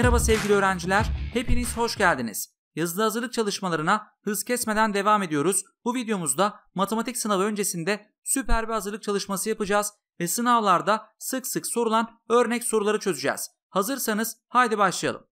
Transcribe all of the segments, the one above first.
Merhaba sevgili öğrenciler, hepiniz hoş geldiniz. Yazılı hazırlık çalışmalarına hız kesmeden devam ediyoruz. Bu videomuzda matematik sınavı öncesinde süper bir hazırlık çalışması yapacağız ve sınavlarda sık sık sorulan örnek soruları çözeceğiz. Hazırsanız haydi başlayalım.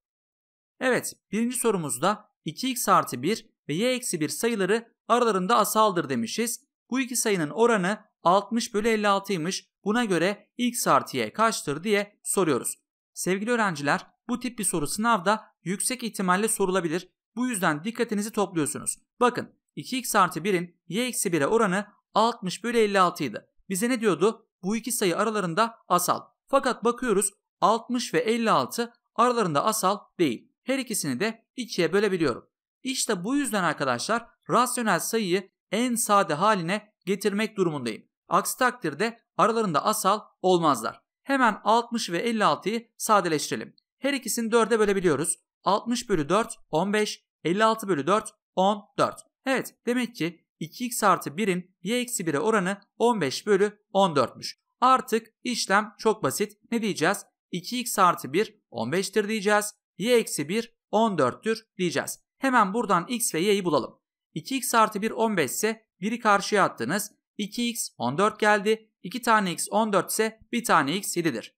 Evet, birinci sorumuzda 2x artı 1 ve y eksi 1 sayıları aralarında asaldır demişiz. Bu iki sayının oranı 60 bölü 56'ymış. Buna göre x artı y kaçtır diye soruyoruz. Sevgili öğrenciler bu tip bir soru sınavda yüksek ihtimalle sorulabilir. Bu yüzden dikkatinizi topluyorsunuz. Bakın 2x artı 1'in y eksi 1'e oranı 60 bölü 56 idi. Bize ne diyordu? Bu iki sayı aralarında asal. Fakat bakıyoruz 60 ve 56 aralarında asal değil. Her ikisini de 2'ye bölebiliyorum. İşte bu yüzden arkadaşlar rasyonel sayıyı en sade haline getirmek durumundayım. Aksi takdirde aralarında asal olmazlar. Hemen 60 ve 56'yı sadeleştirelim. Her ikisini 4'e bölebiliyoruz. 60 bölü 4 15, 56 bölü 4 14. Evet demek ki 2x artı 1'in y eksi 1'e oranı 15 bölü 14'müş. Artık işlem çok basit. Ne diyeceğiz? 2x artı 1 15'tir diyeceğiz. y eksi 1 14'tür diyeceğiz. Hemen buradan x ve y'yi bulalım. 2x artı 1 15 ise 1'i karşıya attınız. 2x 14 geldi. 2 tane x 14 ise 1 tane x 7'dir.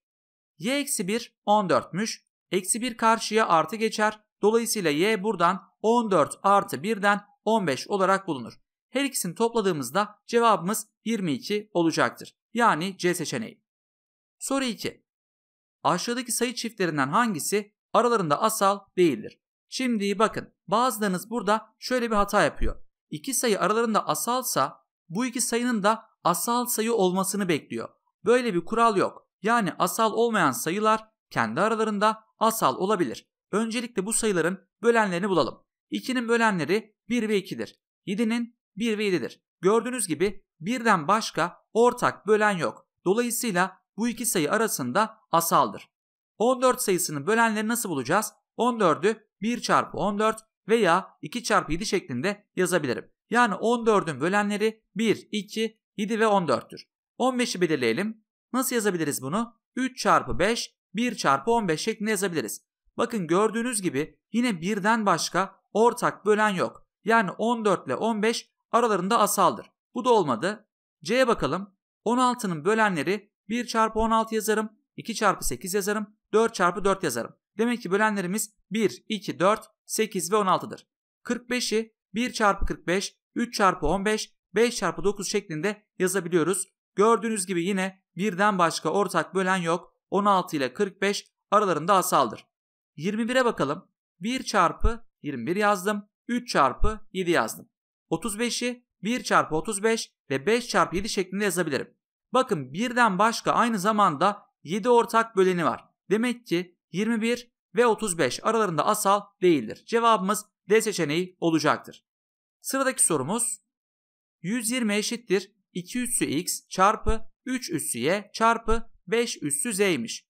y eksi 1 14'müş. Eksi 1 karşıya artı geçer. Dolayısıyla y buradan 14 artı 1'den 15 olarak bulunur. Her ikisini topladığımızda cevabımız 22 olacaktır. Yani C seçeneği. Soru 2. Aşağıdaki sayı çiftlerinden hangisi aralarında asal değildir? Şimdi bakın bazılarınız burada şöyle bir hata yapıyor. İki sayı aralarında asalsa bu iki sayının da asal sayı olmasını bekliyor. Böyle bir kural yok. Yani asal olmayan sayılar kendi aralarında asal olabilir. Öncelikle bu sayıların bölenlerini bulalım. 2'nin bölenleri 1 ve 2'dir. 7'nin 1 ve 7'dir. Gördüğünüz gibi birden başka ortak bölen yok. Dolayısıyla bu iki sayı arasında asaldır. 14 sayısının bölenleri nasıl bulacağız? 14'ü 1 çarpı 14 veya 2 çarpı 7 şeklinde yazabilirim. Yani 14'ün bölenleri 1, 2, 7 ve 14'tür. 15'i belirleyelim. Nasıl yazabiliriz bunu? 3 çarpı 5 1 çarpı 15 şeklinde yazabiliriz. Bakın gördüğünüz gibi yine birden başka ortak bölen yok. Yani 14 ile 15 aralarında asaldır. Bu da olmadı. C'ye bakalım. 16'nın bölenleri 1 çarpı 16 yazarım, 2 çarpı 8 yazarım, 4 çarpı 4 yazarım. Demek ki bölenlerimiz 1, 2, 4, 8 ve 16'dır. 45'i 1 çarpı 45, 3 çarpı 15, 5 çarpı 9 şeklinde yazabiliyoruz. Gördüğünüz gibi yine birden başka ortak bölen yok. 16 ile 45 aralarında asaldır. 21'e bakalım. 1 çarpı 21 yazdım. 3 çarpı 7 yazdım. 35'i 1 çarpı 35 ve 5 çarpı 7 şeklinde yazabilirim. Bakın birden başka aynı zamanda 7 ortak böleni var. Demek ki 21 ve 35 aralarında asal değildir. Cevabımız D seçeneği olacaktır. Sıradaki sorumuz 120 eşittir 2 üssü x çarpı 3 üssü y çarpı 5 üssü z'ymiş.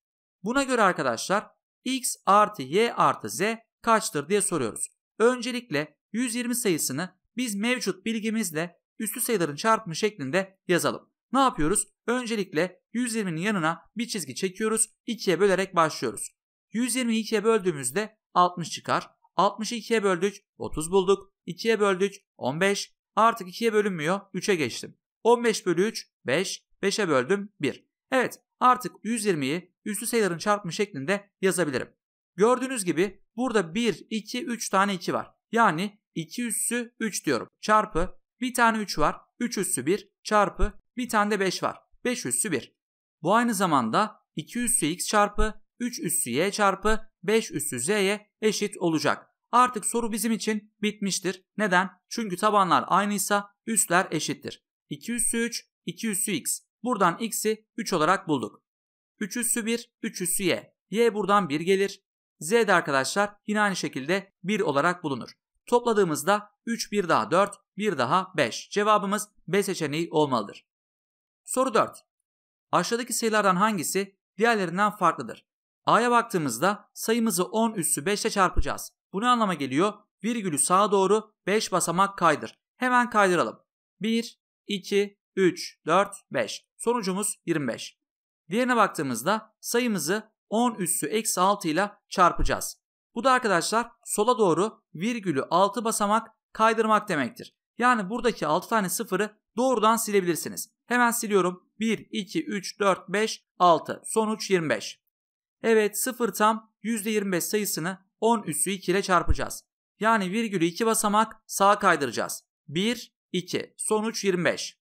Buna göre arkadaşlar x artı y artı z kaçtır diye soruyoruz. Öncelikle 120 sayısını biz mevcut bilgimizle üstü sayıların çarpımı şeklinde yazalım. Ne yapıyoruz? Öncelikle 120'nin yanına bir çizgi çekiyoruz. 2'ye bölerek başlıyoruz. 120'yi 2'ye böldüğümüzde 60 çıkar. 60'ı 2'ye böldük 30 bulduk. 2'ye böldük 15. Artık 2'ye bölünmüyor 3'e geçtim. 15 bölü 3 5. 5'e böldüm 1. Evet artık 120'yi üstü sayıların çarpımı şeklinde yazabilirim. Gördüğünüz gibi burada 1, 2, 3 tane 2 var. Yani 2 üssü 3 diyorum. Çarpı bir tane 3 var. 3 üssü 1 çarpı bir tane de 5 var. 5 üssü 1. Bu aynı zamanda 2 üssü x çarpı 3 üssü y çarpı 5 üssü z'ye eşit olacak. Artık soru bizim için bitmiştir. Neden? Çünkü tabanlar aynıysa üsler eşittir. 2 üssü 3, 2 üssü x. Buradan x'i 3 olarak bulduk. 3 üssü 1, 3 üssü y. y buradan 1 gelir. z de arkadaşlar yine aynı şekilde 1 olarak bulunur. Topladığımızda 3 1 daha 4, 1 daha 5. Cevabımız B seçeneği olmalıdır. Soru 4. Aşağıdaki sayılardan hangisi diğerlerinden farklıdır? A'ya baktığımızda sayımızı 10 üssü 5 ile çarpacağız. Bu ne anlama geliyor? Virgülü sağa doğru 5 basamak kaydır. Hemen kaydıralım. 1, 2, 3, 4, 5. Sonucumuz 25. Diğerine baktığımızda sayımızı 10 üssü eksi 6 ile çarpacağız. Bu da arkadaşlar sola doğru virgülü 6 basamak kaydırmak demektir. Yani buradaki 6 tane sıfırı doğrudan silebilirsiniz. Hemen siliyorum. 1, 2, 3, 4, 5, 6. Sonuç 25. Evet sıfır tam %25 sayısını 10 üssü 2 ile çarpacağız. Yani virgülü 2 basamak sağa kaydıracağız. 1, 2. Sonuç 25.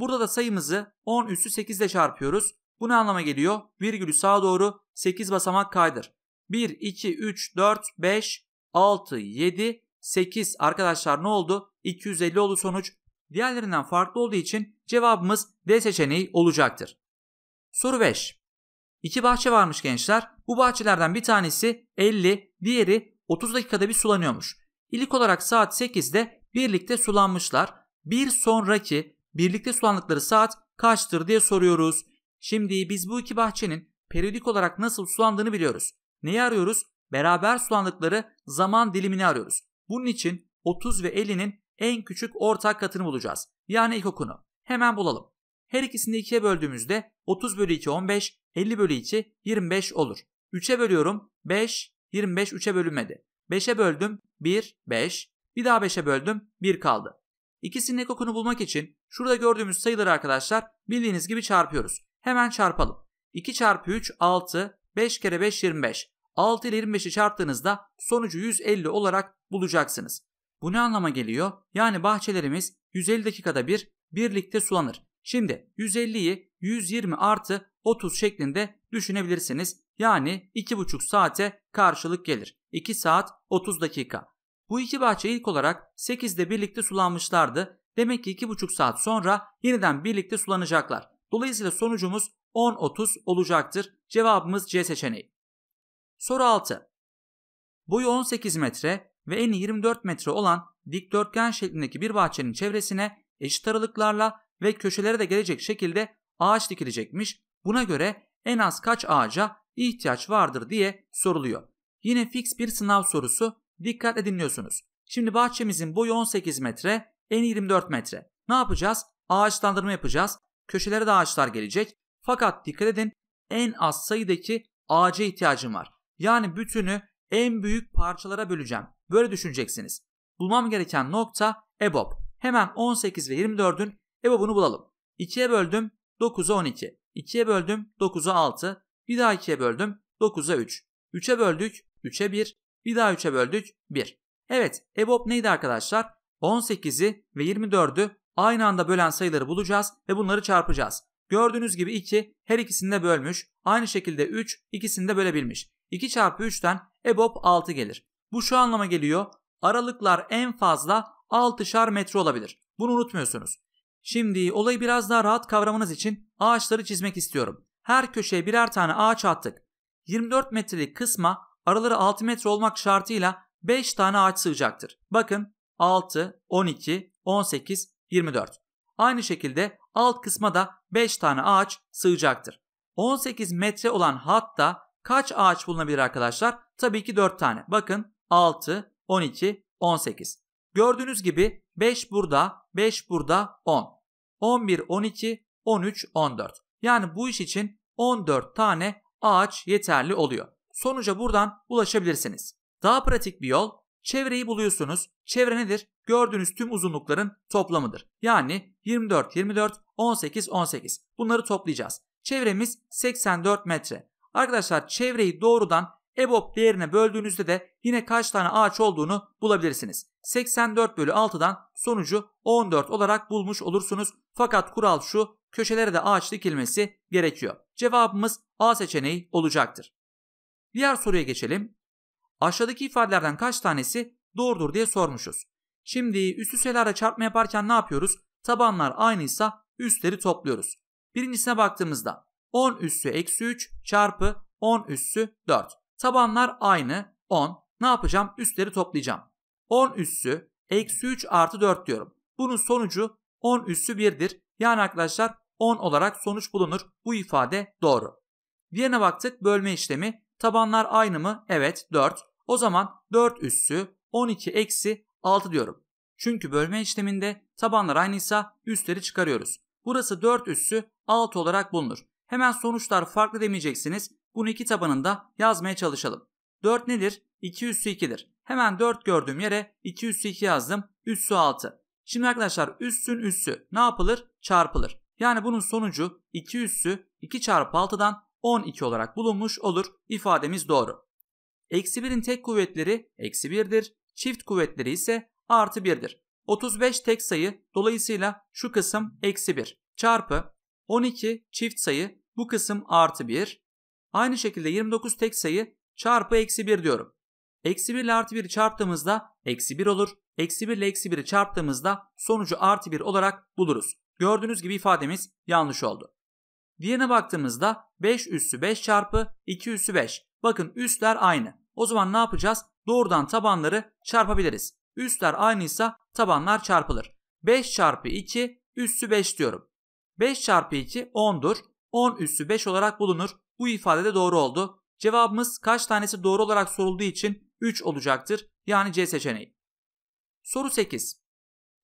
Burada da sayımızı 10 üssü 8 ile çarpıyoruz. Bu ne anlama geliyor? Virgülü sağa doğru 8 basamak kaydır. 1, 2, 3, 4, 5, 6, 7, 8 arkadaşlar ne oldu? 250 oldu sonuç. Diğerlerinden farklı olduğu için cevabımız D seçeneği olacaktır. Soru 5. İki bahçe varmış gençler. Bu bahçelerden bir tanesi 50, diğeri 30 dakikada bir sulanıyormuş. İlk olarak saat 8'de birlikte sulanmışlar. Bir sonraki birlikte sulandıkları saat kaçtır diye soruyoruz. Şimdi biz bu iki bahçenin periyodik olarak nasıl sulandığını biliyoruz. Neyi arıyoruz? Beraber sulandıkları zaman dilimini arıyoruz. Bunun için 30 ve 50'nin en küçük ortak katını bulacağız. Yani ekokunu. Hemen bulalım. Her ikisini 2'ye böldüğümüzde 30 bölü 2 15, 50 bölü 2 25 olur. 3'e bölüyorum 5, 25 3'e bölünmedi. 5'e böldüm 1, 5. Bir daha 5'e böldüm 1 kaldı. İkisinin ekokunu bulmak için Şurada gördüğümüz sayıları arkadaşlar bildiğiniz gibi çarpıyoruz. Hemen çarpalım. 2 çarpı 3 6, 5 kere 5 25. 6 ile 25'i çarptığınızda sonucu 150 olarak bulacaksınız. Bu ne anlama geliyor? Yani bahçelerimiz 150 dakikada bir birlikte sulanır. Şimdi 150'yi 120 artı 30 şeklinde düşünebilirsiniz. Yani 2,5 saate karşılık gelir. 2 saat 30 dakika. Bu iki bahçe ilk olarak 8'de birlikte sulanmışlardı Demek ki 2,5 saat sonra yeniden birlikte sulanacaklar. Dolayısıyla sonucumuz 10.30 olacaktır. Cevabımız C seçeneği. Soru 6. Boyu 18 metre ve eni 24 metre olan dikdörtgen şeklindeki bir bahçenin çevresine eşit aralıklarla ve köşelere de gelecek şekilde ağaç dikilecekmiş. Buna göre en az kaç ağaca ihtiyaç vardır diye soruluyor. Yine fix bir sınav sorusu dikkatle dinliyorsunuz. Şimdi bahçemizin boyu 18 metre en 24 metre. Ne yapacağız? Ağaçlandırma yapacağız. Köşelere de ağaçlar gelecek. Fakat dikkat edin en az sayıdaki ağaca ihtiyacım var. Yani bütünü en büyük parçalara böleceğim. Böyle düşüneceksiniz. Bulmam gereken nokta EBOB. Hemen 18 ve 24'ün EBOB'unu bulalım. 2'ye böldüm 9'a 12. 2'ye böldüm 9'a 6. Bir daha 2'ye böldüm 9'a 3. 3'e böldük 3'e 1. Bir daha 3'e böldük 1. Evet EBOB neydi arkadaşlar? 18'i ve 24'ü aynı anda bölen sayıları bulacağız ve bunları çarpacağız. Gördüğünüz gibi 2 her ikisinde de bölmüş. Aynı şekilde 3 ikisinde bölebilmiş. 2 çarpı 3'ten EBOB 6 gelir. Bu şu anlama geliyor. Aralıklar en fazla 6'şar metre olabilir. Bunu unutmuyorsunuz. Şimdi olayı biraz daha rahat kavramanız için ağaçları çizmek istiyorum. Her köşeye birer tane ağaç attık. 24 metrelik kısma aralığı 6 metre olmak şartıyla 5 tane ağaç sığacaktır. Bakın 6, 12, 18, 24. Aynı şekilde alt kısma da 5 tane ağaç sığacaktır. 18 metre olan hatta kaç ağaç bulunabilir arkadaşlar? Tabii ki 4 tane. Bakın 6, 12, 18. Gördüğünüz gibi 5 burada, 5 burada 10. 11, 12, 13, 14. Yani bu iş için 14 tane ağaç yeterli oluyor. Sonuca buradan ulaşabilirsiniz. Daha pratik bir yol Çevreyi buluyorsunuz. Çevre nedir? Gördüğünüz tüm uzunlukların toplamıdır. Yani 24, 24, 18, 18. Bunları toplayacağız. Çevremiz 84 metre. Arkadaşlar çevreyi doğrudan EBOB değerine böldüğünüzde de yine kaç tane ağaç olduğunu bulabilirsiniz. 84 bölü 6'dan sonucu 14 olarak bulmuş olursunuz. Fakat kural şu köşelere de ağaç dikilmesi gerekiyor. Cevabımız A seçeneği olacaktır. Diğer soruya geçelim. Aşağıdaki ifadelerden kaç tanesi doğrudur diye sormuşuz. Şimdi üst üstelerle çarpma yaparken ne yapıyoruz? Tabanlar aynıysa üstleri topluyoruz. Birincisine baktığımızda 10 üssü eksi 3 çarpı 10 üssü 4. Tabanlar aynı 10. Ne yapacağım? Üstleri toplayacağım. 10 üssü eksi 3 artı 4 diyorum. Bunun sonucu 10 üssü 1'dir. Yani arkadaşlar 10 olarak sonuç bulunur. Bu ifade doğru. Diğerine baktık bölme işlemi. Tabanlar aynı mı? Evet 4. O zaman 4 üssü 12 eksi 6 diyorum. Çünkü bölme işleminde tabanlar aynıysa üstleri çıkarıyoruz. Burası 4 üssü 6 olarak bulunur. Hemen sonuçlar farklı demeyeceksiniz. Bunu iki tabanında yazmaya çalışalım. 4 nedir? 2 üssü 2'dir. Hemen 4 gördüğüm yere 2 üssü 2 yazdım. Üssü 6. Şimdi arkadaşlar üssün üssü ne yapılır? Çarpılır. Yani bunun sonucu 2 üssü 2 çarpı 6'dan 12 olarak bulunmuş olur. İfademiz doğru. Eksi 1'in tek kuvvetleri eksi 1'dir. Çift kuvvetleri ise artı 1'dir. 35 tek sayı dolayısıyla şu kısım eksi 1 çarpı 12 çift sayı bu kısım artı 1. Aynı şekilde 29 tek sayı çarpı eksi 1 diyorum. Eksi 1 ile artı 1'i çarptığımızda eksi 1 olur. Eksi 1 ile eksi 1'i çarptığımızda sonucu artı 1 olarak buluruz. Gördüğünüz gibi ifademiz yanlış oldu. Diğerine baktığımızda 5 üssü 5 çarpı 2 üssü 5. Bakın üsler aynı. O zaman ne yapacağız? Doğrudan tabanları çarpabiliriz. Üstler aynıysa tabanlar çarpılır. 5 çarpı 2 üssü 5 diyorum. 5 çarpı 2 10'dur. 10 üssü 5 olarak bulunur. Bu ifade de doğru oldu. Cevabımız kaç tanesi doğru olarak sorulduğu için 3 olacaktır. Yani C seçeneği. Soru 8.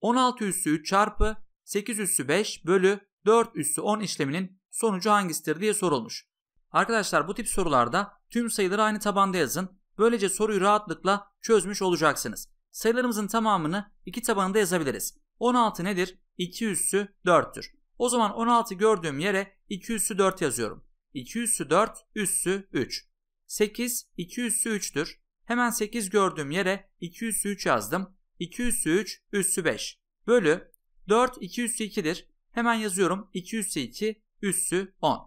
16 üssü 3 çarpı 8 üssü 5 bölü 4 üssü 10 işleminin sonucu hangisidir diye sorulmuş. Arkadaşlar bu tip sorularda tüm sayıları aynı tabanda yazın. Böylece soruyu rahatlıkla çözmüş olacaksınız. Sayılarımızın tamamını iki tabanında yazabiliriz. 16 nedir? 2 üssü 4'tür. O zaman 16 gördüğüm yere 2 üssü 4 yazıyorum. 2 üssü 4 üssü 3. 8 2 üssü 3'tür. Hemen 8 gördüğüm yere 2 üssü 3 yazdım. 2 üssü 3 üssü 5 bölü 4 2 üssü 2'dir. Hemen yazıyorum 2 üssü 2 üssü 10.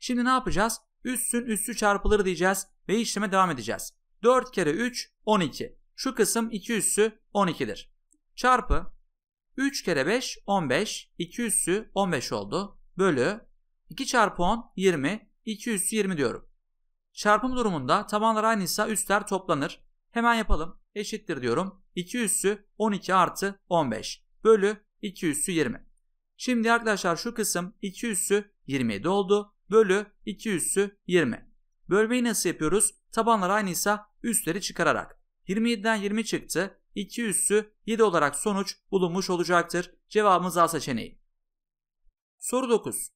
Şimdi ne yapacağız? Üssün üssü çarpıları diyeceğiz ve işleme devam edeceğiz. 4 kere 3 12. Şu kısım 2 üssü 12'dir. Çarpı 3 kere 5 15. 2 üssü 15 oldu. Bölü 2 çarpı 10 20. 2 üssü 20 diyorum. Çarpım durumunda tabanlar aynıysa üstler toplanır. Hemen yapalım. Eşittir diyorum. 2 üssü 12 artı 15 bölü 2 üssü 20. Şimdi arkadaşlar şu kısım 2 üssü 27 oldu. Bölü 2 üssü 20. Bölmeyi nasıl yapıyoruz? Tabanlar aynıysa üstleri çıkararak. 27'den 20 çıktı. 2 üssü 7 olarak sonuç bulunmuş olacaktır. Cevabımız A seçeneği. Soru 9.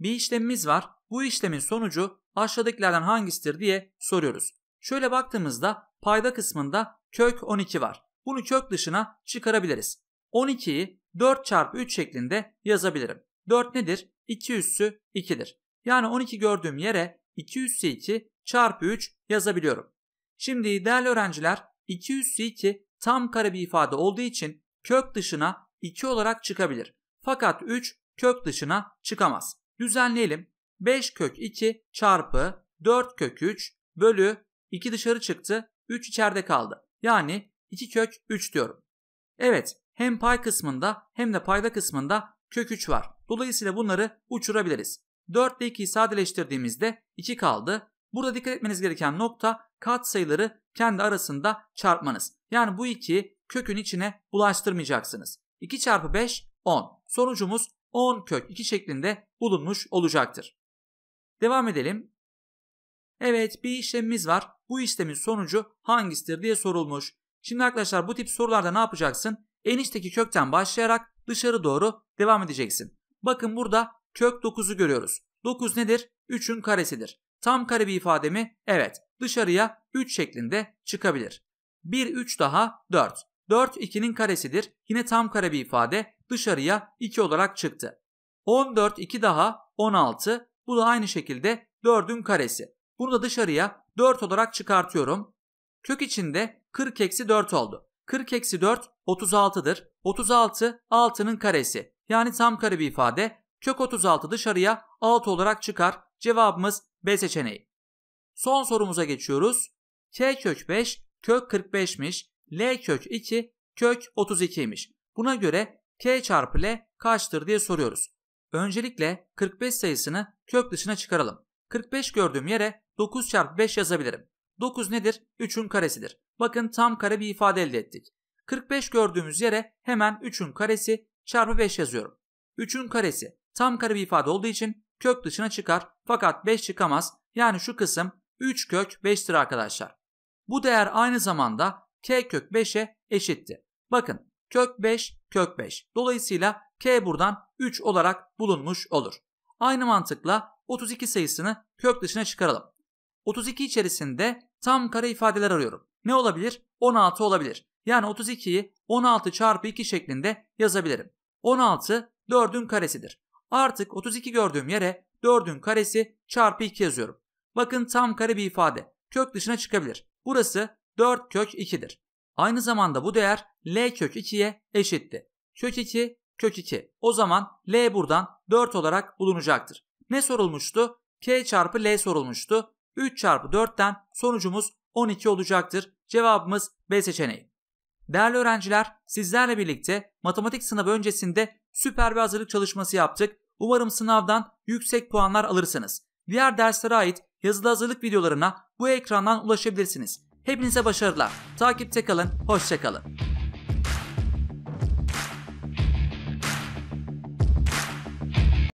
Bir işlemimiz var. Bu işlemin sonucu aşağıdakilerden hangisidir diye soruyoruz. Şöyle baktığımızda payda kısmında kök 12 var. Bunu kök dışına çıkarabiliriz. 12'yi 4 çarpı 3 şeklinde yazabilirim. 4 nedir? 2 üssü 2'dir. Yani 12 gördüğüm yere 2 üssü 2 çarpı 3 yazabiliyorum. Şimdi değerli öğrenciler 200c2 tam kare bir ifade olduğu için kök dışına 2 olarak çıkabilir. Fakat 3 kök dışına çıkamaz. Düzenleyelim. 5 kök 2 çarpı 4 kök 3 bölü 2 dışarı çıktı 3 içeride kaldı. Yani 2 kök 3 diyorum. Evet hem pay kısmında hem de payda kısmında kök 3 var. Dolayısıyla bunları uçurabiliriz. 4 ile 2'yi sadeleştirdiğimizde 2 kaldı. Burada dikkat etmeniz gereken nokta katsayıları kendi arasında çarpmanız. Yani bu iki kökün içine bulaştırmayacaksınız. 2 çarpı 5 10. Sonucumuz 10 kök 2 şeklinde bulunmuş olacaktır. Devam edelim. Evet bir işlemimiz var. Bu işlemin sonucu hangisidir diye sorulmuş. Şimdi arkadaşlar bu tip sorularda ne yapacaksın? En içteki kökten başlayarak dışarı doğru devam edeceksin. Bakın burada kök 9'u görüyoruz. 9 nedir? 3'ün karesidir. Tam kare bir ifade mi? Evet. Dışarıya 3 şeklinde çıkabilir. 1 3 daha 4. 4 2'nin karesidir. Yine tam kare bir ifade dışarıya 2 olarak çıktı. 14 2 daha 16. Bu da aynı şekilde 4'ün karesi. Bunu da dışarıya 4 olarak çıkartıyorum. Kök içinde 40 eksi 4 oldu. 40 eksi 4 36'dır. 36 6'nın karesi. Yani tam kare bir ifade. Kök 36 dışarıya 6 olarak çıkar. Cevabımız B seçeneği. Son sorumuza geçiyoruz. K kök 5 kök 45'miş. L kök 2 kök 32'ymiş. Buna göre K çarpı L kaçtır diye soruyoruz. Öncelikle 45 sayısını kök dışına çıkaralım. 45 gördüğüm yere 9 çarpı 5 yazabilirim. 9 nedir? 3'ün karesidir. Bakın tam kare bir ifade elde ettik. 45 gördüğümüz yere hemen 3'ün karesi çarpı 5 yazıyorum. 3'ün karesi tam kare bir ifade olduğu için kök dışına çıkar fakat 5 çıkamaz. Yani şu kısım 3 kök 5'tir arkadaşlar. Bu değer aynı zamanda k kök 5'e eşitti. Bakın kök 5 kök 5. Dolayısıyla k buradan 3 olarak bulunmuş olur. Aynı mantıkla 32 sayısını kök dışına çıkaralım. 32 içerisinde tam kare ifadeler arıyorum. Ne olabilir? 16 olabilir. Yani 32'yi 16 çarpı 2 şeklinde yazabilirim. 16 4'ün karesidir. Artık 32 gördüğüm yere 4'ün karesi çarpı 2 yazıyorum. Bakın tam kare bir ifade. Kök dışına çıkabilir. Burası 4 kök 2'dir. Aynı zamanda bu değer L kök 2'ye eşitti. Kök 2 kök 2. O zaman L buradan 4 olarak bulunacaktır. Ne sorulmuştu? K çarpı L sorulmuştu. 3 çarpı 4'ten sonucumuz 12 olacaktır. Cevabımız B seçeneği. Değerli öğrenciler sizlerle birlikte matematik sınavı öncesinde süper bir hazırlık çalışması yaptık. Umarım sınavdan yüksek puanlar alırsınız. Diğer derslere ait yazılı hazırlık videolarına bu ekrandan ulaşabilirsiniz. Hepinize başarılar. Takipte kalın, hoşçakalın.